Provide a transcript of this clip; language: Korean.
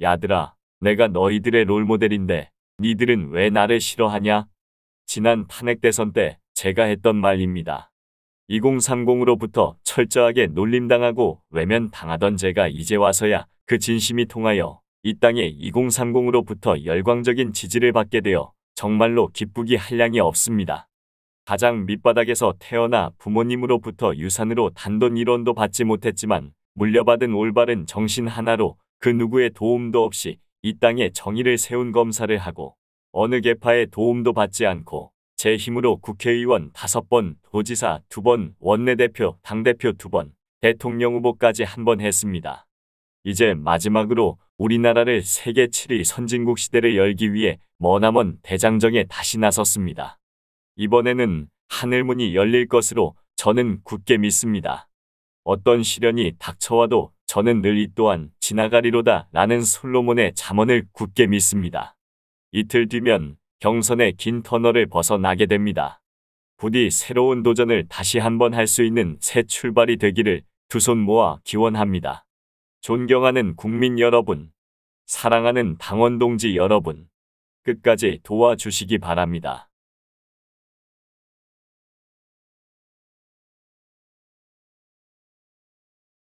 야들아, 내가 너희들의 롤모델인데 니들은 왜 나를 싫어하냐? 지난 탄핵 대선 때 제가 했던 말입니다. 2030으로부터 철저하게 놀림당하고 외면당하던 제가 이제 와서야 그 진심이 통하여 이 땅에 2030으로부터 열광적인 지지를 받게 되어 정말로 기쁘기 할량이 없습니다. 가장 밑바닥에서 태어나 부모님으로부터 유산으로 단돈 1원도 받지 못했지만 물려받은 올바른 정신 하나로 그 누구의 도움도 없이 이 땅에 정의를 세운 검사를 하고 어느 계파의 도움도 받지 않고 제 힘으로 국회의원 5번, 도지사 2번, 원내대표, 당대표 2번, 대통령 후보까지 한 번 했습니다. 이제 마지막으로 우리나라를 세계 7위 선진국 시대를 열기 위해 머나먼 대장정에 다시 나섰습니다. 이번에는 하늘문이 열릴 것으로 저는 굳게 믿습니다. 어떤 시련이 닥쳐와도 저는 늘 이 또한 지나가리로다 라는 솔로몬의 자언을 굳게 믿습니다. 이틀 뒤면 경선의 긴 터널을 벗어나게 됩니다. 부디 새로운 도전을 다시 한번 할 수 있는 새 출발이 되기를 두 손 모아 기원합니다. 존경하는 국민 여러분, 사랑하는 당원 동지 여러분, 끝까지 도와주시기 바랍니다.